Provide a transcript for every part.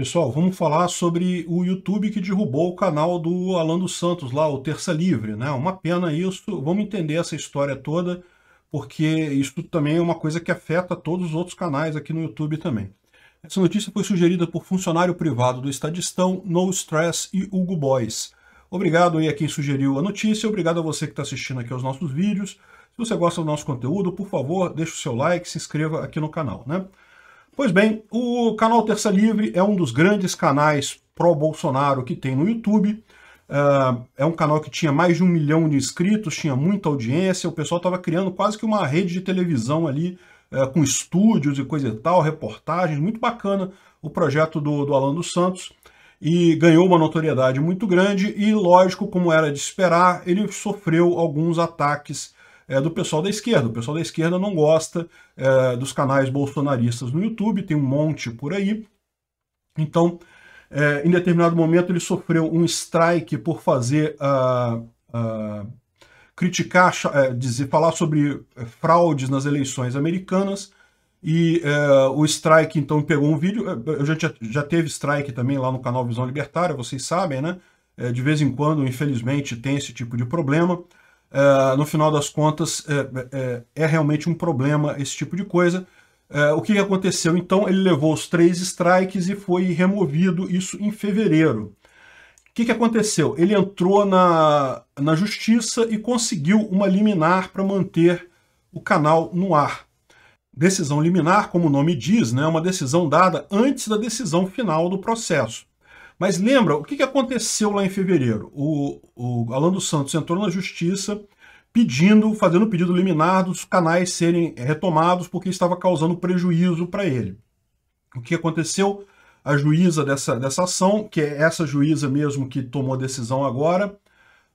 Pessoal, vamos falar sobre o YouTube que derrubou o canal do Alan dos Santos lá, o Terça Livre, né? Uma pena isso, vamos entender essa história toda, porque isso também é uma coisa que afeta todos os outros canais aqui no YouTube também. Essa notícia foi sugerida por funcionário privado do Estadistão, No Stress e Hugo Boys. Obrigado aí a quem sugeriu a notícia, obrigado a você que está assistindo aqui aos nossos vídeos. Se você gosta do nosso conteúdo, por favor, deixe o seu like, se inscreva aqui no canal, né? Pois bem, o canal Terça Livre é um dos grandes canais pró-Bolsonaro que tem no YouTube. é, é um canal que tinha mais de um milhão de inscritos, tinha muita audiência, o pessoal estava criando quase que uma rede de televisão ali, é, com estúdios e coisa e tal, reportagens, muito bacana o projeto do, do Alan dos Santos, e ganhou uma notoriedade muito grande, e lógico, como era de esperar, ele sofreu alguns ataques é, do pessoal da esquerda. O pessoal da esquerda não gosta é, dos canais bolsonaristas no YouTube, tem um monte por aí. Então, é, em determinado momento, ele sofreu um strike por fazer Uh, uh, criticar, é, dizer, falar sobre é, fraudes nas eleições americanas, e é, o strike, então, pegou um vídeo. Eu já, já teve strike também lá no canal Visão Libertária, vocês sabem, né? de vez em quando, infelizmente, tem esse tipo de problema. É, no final das contas, é, é, é, realmente um problema esse tipo de coisa. É, o que aconteceu? Então, ele levou os três strikes e foi removido, isso em fevereiro. O que, que aconteceu? Ele entrou na, na justiça e conseguiu uma liminar para manter o canal no ar. Decisão liminar, como o nome diz, né, é uma decisão dada antes da decisão final do processo. Mas lembra o que, aconteceu lá em fevereiro? O, o Alan dos Santos entrou na justiça pedindo, fazendo o pedido liminar dos canais serem retomados porque estava causando prejuízo para ele. O que aconteceu? A juíza dessa, dessa ação, que é essa juíza mesmo que tomou a decisão agora,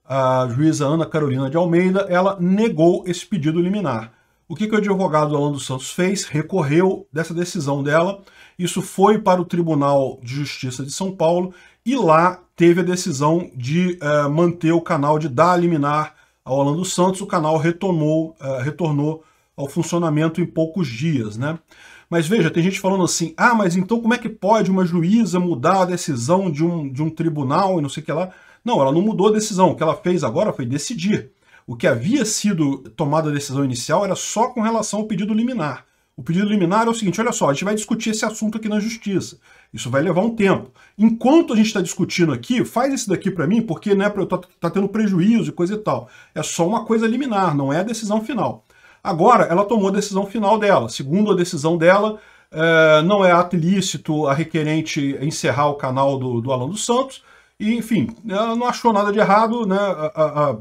a juíza Ana Carolina de Almeida, ela negou esse pedido liminar. O que, que o advogado Alan dos Santos fez? Recorreu dessa decisão dela. Isso foi para o Tribunal de Justiça de São Paulo e lá teve a decisão de uh, manter o canal, de dar a liminar ao Alan dos Santos. O canal retornou, uh, eh, retornou ao funcionamento em poucos dias, né? Mas veja, tem gente falando assim, ah, mas então como é que pode uma juíza mudar a decisão de um, de um tribunal e não sei o que lá? Não, ela não mudou a decisão. O que ela fez agora foi decidir. O que havia sido tomada a decisão inicial era só com relação ao pedido liminar. O pedido liminar é o seguinte: olha só, a gente vai discutir esse assunto aqui na justiça. Isso vai levar um tempo. Enquanto a gente está discutindo aqui, faz esse daqui para mim, porque né, eu tá, tá tendo prejuízo e coisa e tal. É só uma coisa liminar, não é a decisão final. Agora, ela tomou a decisão final dela. Segundo a decisão dela, é, não é ato ilícito a requerente encerrar o canal do, do Alan dos Santos. E, enfim, ela não achou nada de errado, né? A, a, a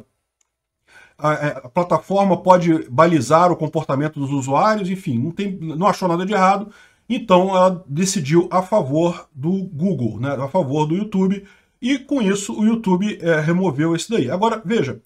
é, a, plataforma pode balizar o comportamento dos usuários, enfim, não, tem, não achou nada de errado, então ela decidiu a favor do Google, né, a favor do YouTube, e com isso o YouTube é, removeu esse daí. Agora, veja,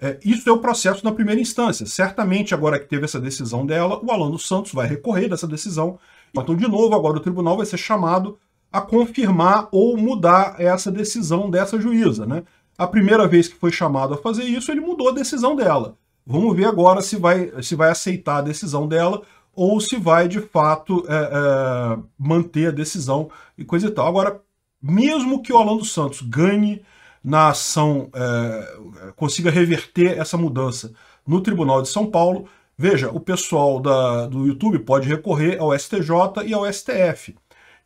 é, isso é o processo na primeira instância. Certamente, agora que teve essa decisão dela, o Alan dos Santos vai recorrer dessa decisão. Então, de novo, agora o tribunal vai ser chamado a confirmar ou mudar essa decisão dessa juíza, né? A primeira vez que foi chamado a fazer isso, ele mudou a decisão dela. Vamos ver agora se vai, se vai aceitar a decisão dela ou se vai, de fato, é, é, manter a decisão e coisa e tal. Agora, mesmo que o Orlando Santos ganhe na ação, é, consiga reverter essa mudança no Tribunal de São Paulo, veja, o pessoal da, do YouTube pode recorrer ao STJ e ao STF.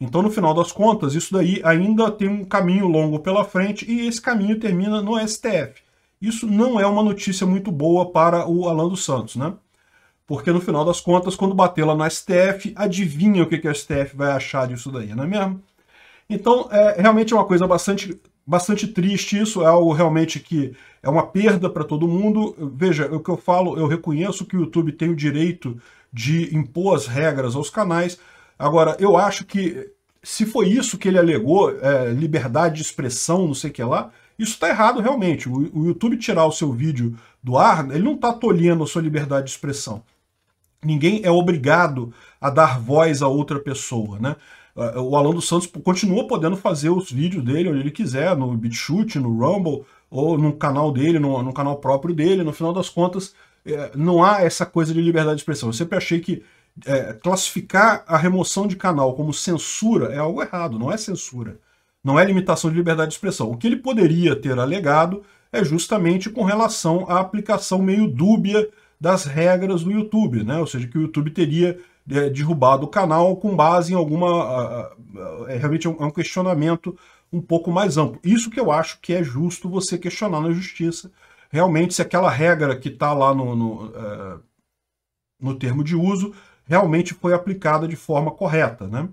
Então, no final das contas, isso daí ainda tem um caminho longo pela frente e esse caminho termina no STF. Isso não é uma notícia muito boa para o Alan dos Santos, né? Porque no final das contas, quando bater lá no STF, adivinha o que, que o STF vai achar disso daí, não é mesmo? Então, é, realmente é uma coisa bastante, bastante triste isso, é algo realmente que é uma perda para todo mundo. Veja, o que eu falo, eu reconheço que o YouTube tem o direito de impor as regras aos canais. Agora, eu acho que se foi isso que ele alegou, é, liberdade de expressão, não sei o que lá, isso está errado realmente. O, o, YouTube tirar o seu vídeo do ar, ele não está tolhendo a sua liberdade de expressão. Ninguém é obrigado a dar voz a outra pessoa, né? O Alan dos Santos continua podendo fazer os vídeos dele onde ele quiser, no BitChute, no Rumble, ou no canal dele, no, no canal próprio dele. No final das contas, é, não há essa coisa de liberdade de expressão. Eu sempre achei que é, classificar a remoção de canal como censura é algo errado, não é censura. Não é limitação de liberdade de expressão. O que ele poderia ter alegado é justamente com relação à aplicação meio dúbia das regras do YouTube, né? ou seja, que o YouTube teria é, derrubado o canal com base em alguma... É, realmente é um, é um questionamento um pouco mais amplo. Isso que eu acho que é justo você questionar na justiça. Realmente, se aquela regra que está lá no, no, é, no termo de uso realmente foi aplicada de forma correta, né?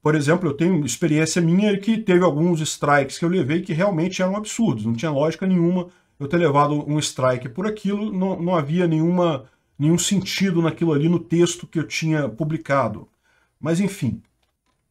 Por exemplo, eu tenho experiência minha que teve alguns strikes que eu levei que realmente eram absurdos, não tinha lógica nenhuma eu ter levado um strike por aquilo, não, não havia nenhuma, nenhum sentido naquilo ali no texto que eu tinha publicado. Mas enfim,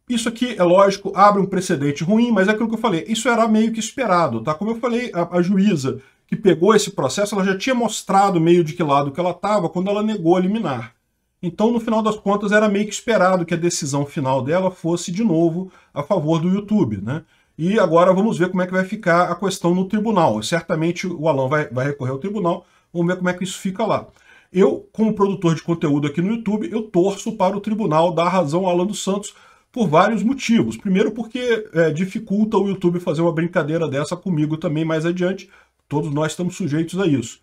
isso aqui, é lógico, abre um precedente ruim, mas é aquilo que eu falei, isso era meio que esperado, tá? Como eu falei, a, a juíza que pegou esse processo, ela já tinha mostrado meio de que lado que ela estava quando ela negou a liminar. Então, no final das contas, era meio que esperado que a decisão final dela fosse, de novo, a favor do YouTube, né? E agora vamos ver como é que vai ficar a questão no tribunal. Certamente o Alan vai, vai recorrer ao tribunal, vamos ver como é que isso fica lá. Eu, como produtor de conteúdo aqui no YouTube, eu torço para o tribunal dar razão ao Alan dos Santos por vários motivos. Primeiro porque é, dificulta o YouTube fazer uma brincadeira dessa comigo também mais adiante. Todos nós estamos sujeitos a isso.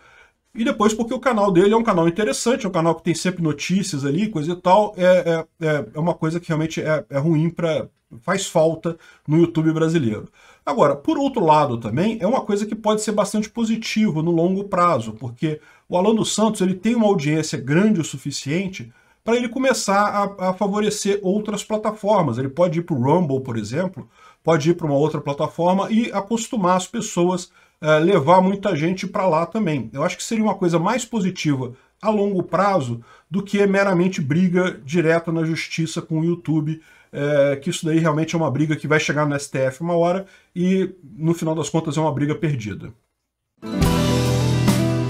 E depois porque o canal dele é um canal interessante, é um canal que tem sempre notícias ali, coisa e tal. É, é, é, é uma coisa que realmente é, é ruim para faz falta no YouTube brasileiro. Agora, por outro lado também, é uma coisa que pode ser bastante positivo no longo prazo, porque o Alan dos Santos ele tem uma audiência grande o suficiente para ele começar a, a, favorecer outras plataformas. Ele pode ir para o Rumble, por exemplo, pode ir para uma outra plataforma e acostumar as pessoas é, levar muita gente para lá também. Eu acho que seria uma coisa mais positiva a longo prazo do que meramente briga direta na justiça com o YouTube, é, que isso daí realmente é uma briga que vai chegar no STF uma hora e, no final das contas, é uma briga perdida.